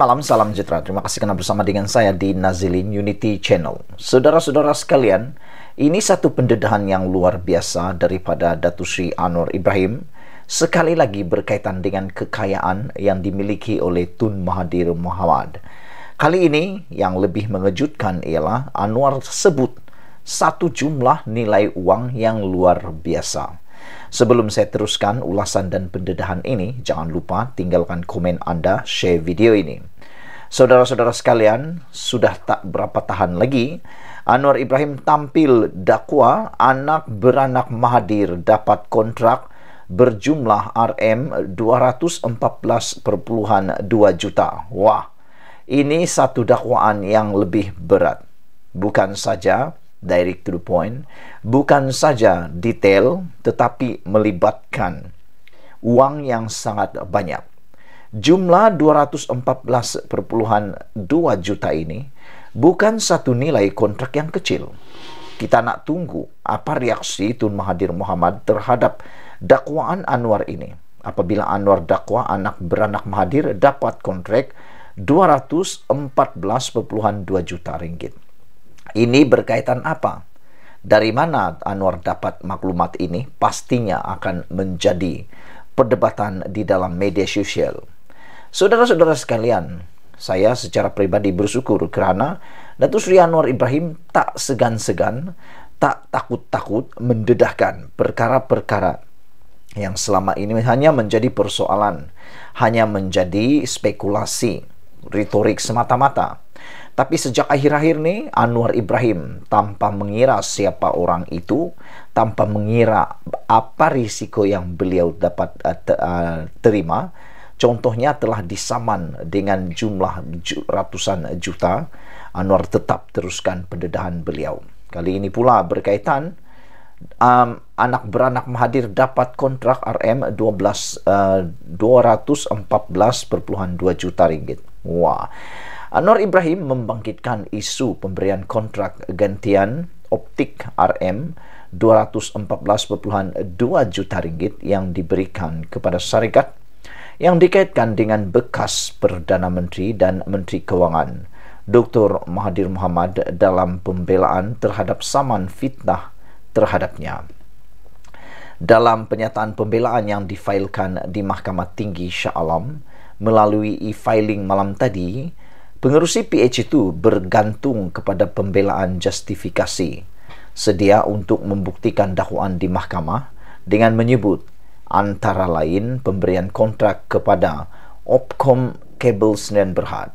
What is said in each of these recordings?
malam, salam sejahtera. Terima kasih karena bersama dengan saya di Nazilin Unity Channel. Saudara-saudara sekalian, ini satu pendedahan yang luar biasa daripada Datu Sri Anwar Ibrahim. Sekali lagi berkaitan dengan kekayaan yang dimiliki oleh Tun Mahathir Muhammad. Kali ini yang lebih mengejutkan ialah Anwar sebut satu jumlah nilai uang yang luar biasa Sebelum saya teruskan ulasan dan pendedahan ini, jangan lupa tinggalkan komen Anda, share video ini. Saudara-saudara sekalian, sudah tak berapa tahan lagi, Anwar Ibrahim tampil dakwa anak beranak mahadir dapat kontrak berjumlah RM 214,2 juta. Wah, ini satu dakwaan yang lebih berat. Bukan saja direct to the point, bukan saja detail tetapi melibatkan uang yang sangat banyak. Jumlah 214,2 juta ini bukan satu nilai kontrak yang kecil. Kita nak tunggu apa reaksi Tun Mahathir Muhammad terhadap dakwaan Anwar ini. Apabila Anwar dakwa anak beranak Mahathir dapat kontrak 214,2 juta ringgit. Ini berkaitan apa? Dari mana Anwar dapat maklumat ini? Pastinya akan menjadi perdebatan di dalam media sosial. Saudara-saudara sekalian, saya secara pribadi bersyukur karena Datu Sri Anwar Ibrahim tak segan-segan, tak takut-takut mendedahkan perkara-perkara yang selama ini hanya menjadi persoalan, hanya menjadi spekulasi, retorik semata-mata. Tapi sejak akhir-akhir nih, Anwar Ibrahim tanpa mengira siapa orang itu, tanpa mengira apa risiko yang beliau dapat uh, te, uh, terima, contohnya telah disaman dengan jumlah ju ratusan juta, Anwar tetap teruskan pendedahan beliau. Kali ini pula berkaitan um, anak beranak Mahathir dapat kontrak RM 12 uh, 214,2 juta ringgit. Wah. Wow. Anwar Ibrahim membangkitkan isu pemberian kontrak gantian optik RM 214,2 juta ringgit yang diberikan kepada syarikat yang dikaitkan dengan bekas Perdana Menteri dan Menteri Keuangan Dr. Mahathir Muhammad dalam pembelaan terhadap saman fitnah terhadapnya dalam penyataan pembelaan yang difailkan di Mahkamah Tinggi Shah Alam melalui e-filing malam tadi, Pengerusi PH itu bergantung kepada pembelaan justifikasi sedia untuk membuktikan dakwaan di mahkamah dengan menyebut antara lain pemberian kontrak kepada Opcom Cables dan Berhad.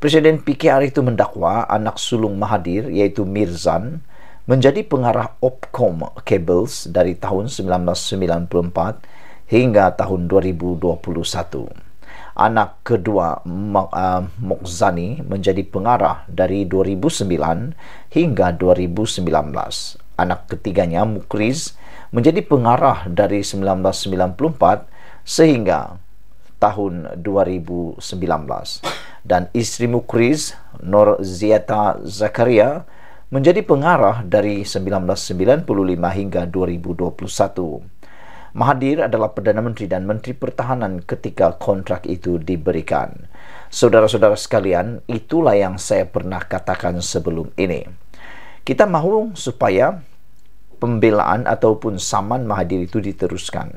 Presiden PKR itu mendakwa anak sulung Mahathir iaitu Mirzan menjadi pengarah Opcom Cables dari tahun 1994 hingga tahun 2021 anak kedua uh, Mokzani menjadi pengarah dari 2009 hingga 2019. Anak ketiganya Mukriz menjadi pengarah dari 1994 sehingga tahun 2019. Dan isteri Mukriz, Nur Ziyata Zakaria, menjadi pengarah dari 1995 hingga 2021. Mahathir adalah Perdana Menteri dan Menteri Pertahanan ketika kontrak itu diberikan. Saudara-saudara sekalian, itulah yang saya pernah katakan sebelum ini. Kita mahu supaya pembelaan ataupun saman Mahathir itu diteruskan.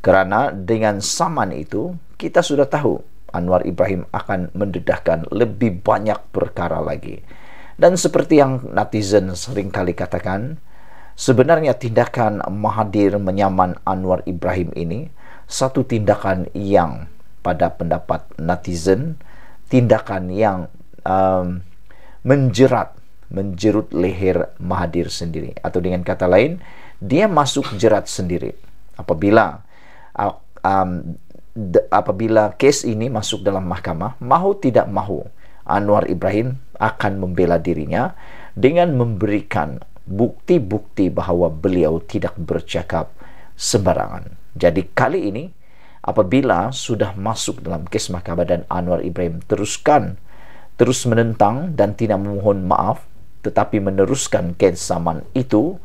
Karena dengan saman itu, kita sudah tahu Anwar Ibrahim akan mendedahkan lebih banyak perkara lagi. Dan seperti yang netizen sering kali katakan, Sebenarnya tindakan Mahathir menyaman Anwar Ibrahim ini satu tindakan yang pada pendapat netizen, tindakan yang um, menjerat, menjerut leher Mahathir sendiri. Atau dengan kata lain, dia masuk jerat sendiri. Apabila uh, um, apabila case ini masuk dalam mahkamah, mau tidak mau Anwar Ibrahim akan membela dirinya dengan memberikan bukti-bukti bahawa beliau tidak bercakap sembarangan. Jadi kali ini apabila sudah masuk dalam kes mahkamah dan Anwar Ibrahim teruskan terus menentang dan tidak memohon maaf tetapi meneruskan kes saman itu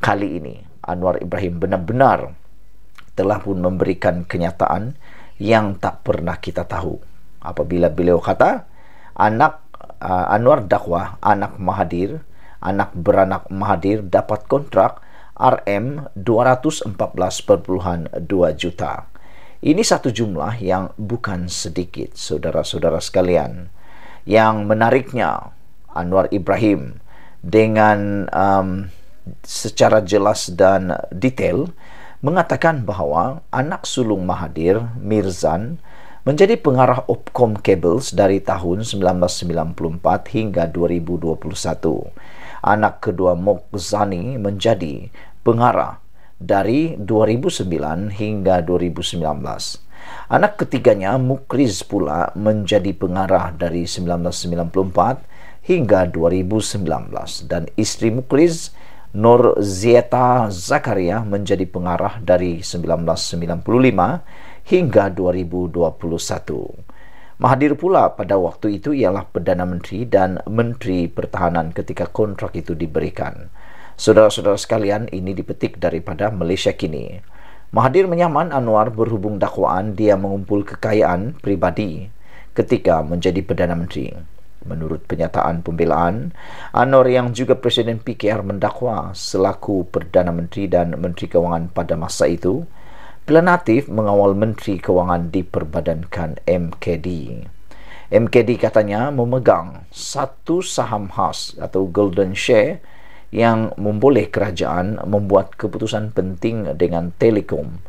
kali ini Anwar Ibrahim benar-benar telah pun memberikan kenyataan yang tak pernah kita tahu apabila beliau kata anak uh, Anwar dakwah anak mahadir. anak beranak Mahathir dapat kontrak RM 214,2 juta. Ini satu jumlah yang bukan sedikit, saudara-saudara sekalian. Yang menariknya, Anwar Ibrahim dengan um, secara jelas dan detail mengatakan bahwa anak sulung Mahathir, Mirzan, menjadi pengarah Opcom Cables dari tahun 1994 hingga 2021 anak kedua Mokzani menjadi pengarah dari 2009 hingga 2019. Anak ketiganya Mukriz pula menjadi pengarah dari 1994 hingga 2019 dan istri Mukriz Nur Zieta Zakaria menjadi pengarah dari 1995 hingga 2021. Mahathir pula pada waktu itu ialah Perdana Menteri dan Menteri Pertahanan ketika kontrak itu diberikan. Saudara-saudara sekalian, ini dipetik daripada Malaysia kini. Mahathir menyaman Anwar berhubung dakwaan dia mengumpul kekayaan pribadi ketika menjadi Perdana Menteri. Menurut penyataan pembelaan, Anwar yang juga Presiden PKR mendakwa selaku Perdana Menteri dan Menteri Keuangan pada masa itu, Planatif mengawal Menteri Kewangan diperbadankan MKD. MKD katanya memegang satu saham khas atau golden share yang memboleh kerajaan membuat keputusan penting dengan telekom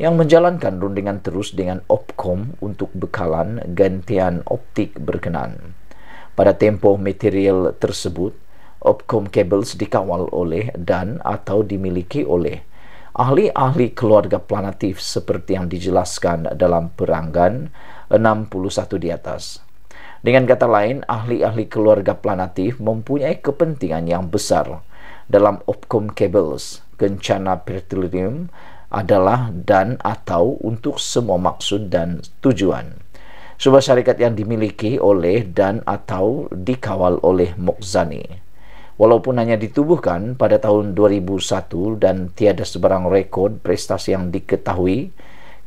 yang menjalankan rundingan terus dengan Opcom untuk bekalan gantian optik berkenan. Pada tempoh material tersebut, Opcom Cables dikawal oleh dan atau dimiliki oleh ahli-ahli keluarga planatif seperti yang dijelaskan dalam peranggan 61 di atas. Dengan kata lain, ahli-ahli keluarga planatif mempunyai kepentingan yang besar dalam Opcom Cables, kencana petroleum adalah dan atau untuk semua maksud dan tujuan. Sebuah syarikat yang dimiliki oleh dan atau dikawal oleh Mokzani. Walaupun hanya ditubuhkan pada tahun 2001 dan tiada sebarang rekod prestasi yang diketahui,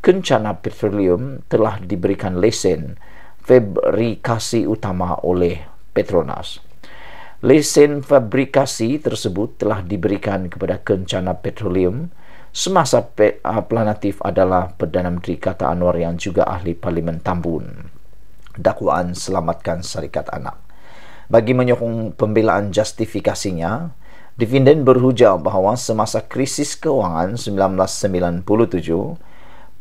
Kencana Petroleum telah diberikan lesen fabrikasi utama oleh Petronas. Lesen fabrikasi tersebut telah diberikan kepada Kencana Petroleum semasa pe ah, planatif adalah Perdana Menteri Kata Anwar yang juga ahli Parlimen Tambun. Dakwaan selamatkan syarikat anak. bagi menyokong pembelaan justifikasinya, dividen berhujah bahawa semasa krisis kewangan 1997,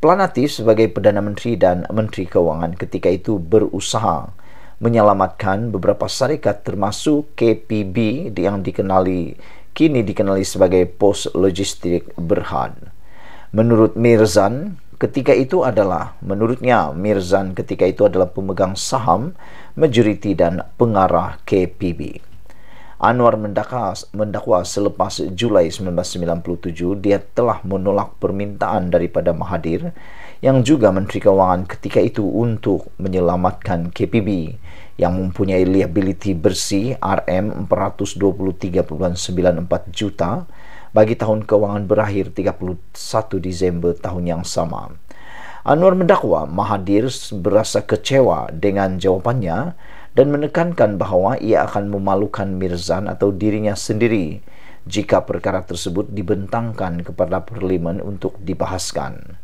Planatif sebagai Perdana Menteri dan Menteri Kewangan ketika itu berusaha menyelamatkan beberapa syarikat termasuk KPB yang dikenali kini dikenali sebagai Post Logistik Berhad. Menurut Mirzan, ketika itu adalah menurutnya Mirzan ketika itu adalah pemegang saham majority dan pengarah KPB. Anwar mendakwa, mendakwa selepas Julai 1997 dia telah menolak permintaan daripada Mahathir yang juga Menteri Keuangan ketika itu untuk menyelamatkan KPB yang mempunyai liability bersih RM 423,94 juta bagi tahun kewangan berakhir 31 Disember tahun yang sama. Anwar mendakwa Mahathir berasa kecewa dengan jawapannya dan menekankan bahawa ia akan memalukan Mirzan atau dirinya sendiri jika perkara tersebut dibentangkan kepada Parlimen untuk dibahaskan.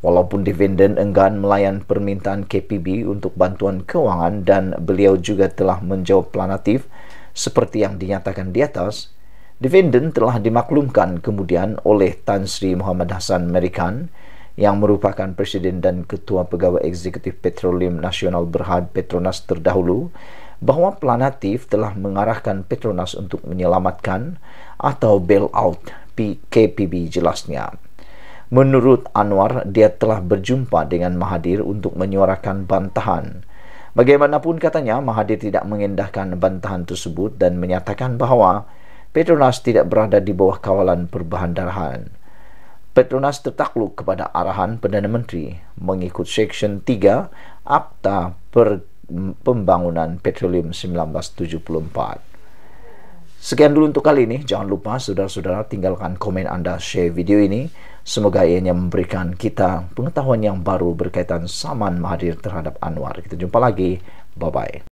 Walaupun dividen enggan melayan permintaan KPB untuk bantuan kewangan dan beliau juga telah menjawab planatif seperti yang dinyatakan di atas, Defendant telah dimaklumkan kemudian oleh Tan Sri Muhammad Hassan Merikan yang merupakan Presiden dan Ketua Pegawai Eksekutif Petroleum Nasional Berhad Petronas terdahulu bahawa Planatif telah mengarahkan Petronas untuk menyelamatkan atau bail out PKPB jelasnya. Menurut Anwar, dia telah berjumpa dengan Mahathir untuk menyuarakan bantahan. Bagaimanapun katanya, Mahathir tidak mengindahkan bantahan tersebut dan menyatakan bahawa Petronas tidak berada di bawah kawalan darahan. Petronas tertakluk kepada arahan Perdana Menteri mengikut Section 3 Akta per Pembangunan Petroleum 1974. Sekian dulu untuk kali ini. Jangan lupa saudara-saudara tinggalkan komen Anda, share video ini. Semoga ianya memberikan kita pengetahuan yang baru berkaitan Saman Mahathir terhadap Anwar. Kita jumpa lagi. Bye-bye.